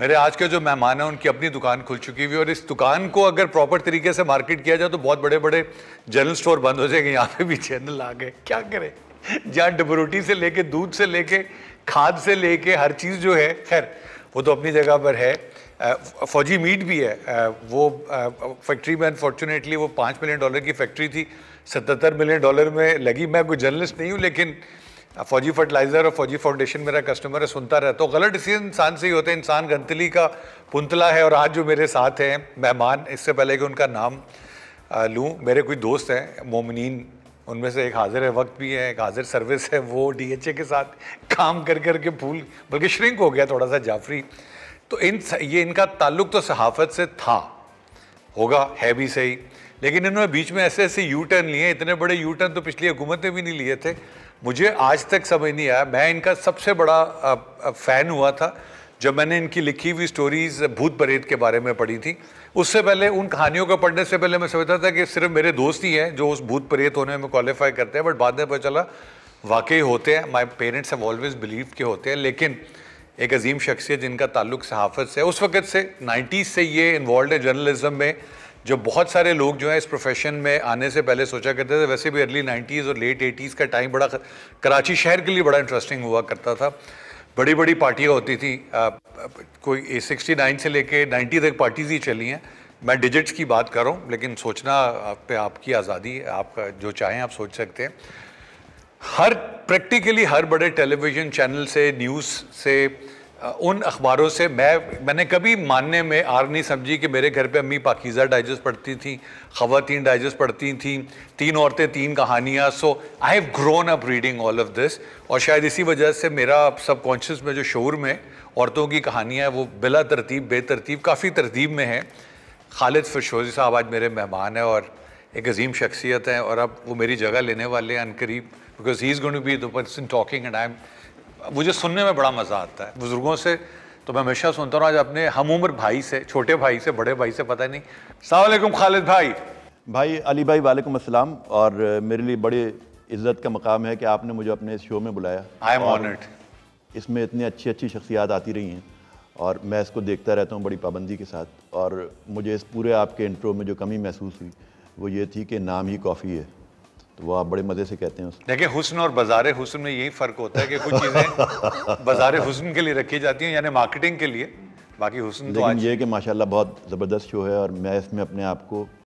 मेरे आज के जो मेहमान हैं उनकी अपनी दुकान खुल चुकी हुई और इस दुकान को अगर प्रॉपर तरीके से मार्केट किया जाए तो बहुत बड़े बड़े जनरल स्टोर बंद हो जाएंगे यहाँ पे भी चैनल आ गए क्या करें जहाँ डबरोटी से लेके दूध से लेके खाद से लेके हर चीज़ जो है खैर वो तो अपनी जगह पर है फौजी मीट भी है वो फैक्ट्री में अनफॉर्चुनेटली वो पाँच मिलियन डॉलर की फैक्ट्री थी सतहत्तर मिलियन डॉलर में लगी मैं कोई जर्नलिस्ट नहीं हूँ लेकिन फौजी फर्टिलाइज़र और फौजी फाउंडेशन मेरा कस्टमर है सुनता रहता तो गलत डिसीजन इंसान से ही होते हैं इंसान गंतली का पुंतला है और आज जो मेरे साथ हैं मेहमान इससे पहले कि उनका नाम लूँ मेरे कोई दोस्त हैं मोमिन उनमें से एक हाजिर वक्त भी है एक हाजिर सर्विस है वो डीएचए के साथ काम कर कर के भूल बल्कि श्रिंक हो गया थोड़ा सा जाफरी तो इन ये इनका ताल्लुक तो सहाफत से था होगा है भी सही लेकिन इन्होंने बीच में ऐसे ऐसे यू टर्न लिए इतने बड़े यू टर्न तो पिछली हुकूमत ने भी नहीं लिए थे मुझे आज तक समझ नहीं आया मैं इनका सबसे बड़ा फ़ैन हुआ था जब मैंने इनकी लिखी हुई स्टोरीज भूत परेत के बारे में पढ़ी थी उससे पहले उन कहानियों को पढ़ने से पहले मैं समझता था कि सिर्फ मेरे दोस्त ही हैं जो उस भूत परेत होने में क्वालिफाई करते हैं बट बाद में पता चला वाकई होते हैं my parents have always believe के होते हैं लेकिन एक अजीम शख्सियत जिनका ताल्लुक सहाफ़त से उस वक्त से नाइन्टीज़ से ये इन्वॉल्व है जर्नलिज्म में जो बहुत सारे लोग जो हैं इस प्रोफेशन में आने से पहले सोचा करते थे वैसे भी अर्ली नाइन्टीज़ और लेट एटीज़ का टाइम बड़ा कराची शहर के लिए बड़ा इंटरेस्टिंग हुआ करता था बड़ी बड़ी पार्टियाँ होती थी आ, कोई सिक्सटी नाइन से लेके नाइन्टी तक पार्टीज़ ही चली हैं मैं डिजिट्स की बात कर रहा हूँ लेकिन सोचना आप पे आपकी आज़ादी है आपका जो चाहें आप सोच सकते हैं हर प्रैक्टिकली हर बड़े टेलीविज़न चैनल से न्यूज़ से उन अखबारों से मैं मैंने कभी मानने में आर नहीं समझी कि मेरे घर पे अम्मी पाकिज़ा डाइजेस्ट पढ़ती थी ख़वातीन डाइजेस्ट पढ़ती थी तीन औरतें तीन कहानियाँ so I have grown up reading all of this और शायद इसी वजह से मेरा कॉन्शियस में जो शोर में औरतों की कहानियाँ वो बिला तरतीब बेतरतीब काफ़ी तरतीब में है खालिद फिरशोजी साहब आज मेरे मेहमान हैं और एक अजीम शख्सियत हैं और अब वो मेरी जगह लेने वाले हैं अनकरीब because he is going to be the person talking and I am मुझे सुनने में बड़ा मज़ा आता है बुज़ुर्गों से तो मैं हमेशा सुनता हूँ आज अपने हम उम्र भाई से छोटे भाई से बड़े भाई से पता नहीं सलामकुम खालिद भाई भाई अली भाई वालेकुम असलम और मेरे लिए बड़ी इज़्ज़त का मकाम है कि आपने मुझे अपने इस शो में बुलाया आई एम ऑनर्ड इसमें इतनी अच्छी अच्छी शख्सियात आती रही हैं और मैं इसको देखता रहता हूँ बड़ी पाबंदी के साथ और मुझे इस पूरे आपके इंट्रो में जो कमी महसूस हुई वो ये थी कि नाम ही कॉफ़ी है तो वो आप बड़े मज़े से कहते हैं देखिए हुस्न और बाजार हुस्न में यही फ़र्क होता है कि कुछ चीज़ें बाजार हुस्न के लिए रखी जाती हैं यानी मार्केटिंग के लिए बाकी हुस्न तो आज... ये कि माशाल्लाह बहुत ज़बरदस्त शो है और मैं इसमें अपने आप को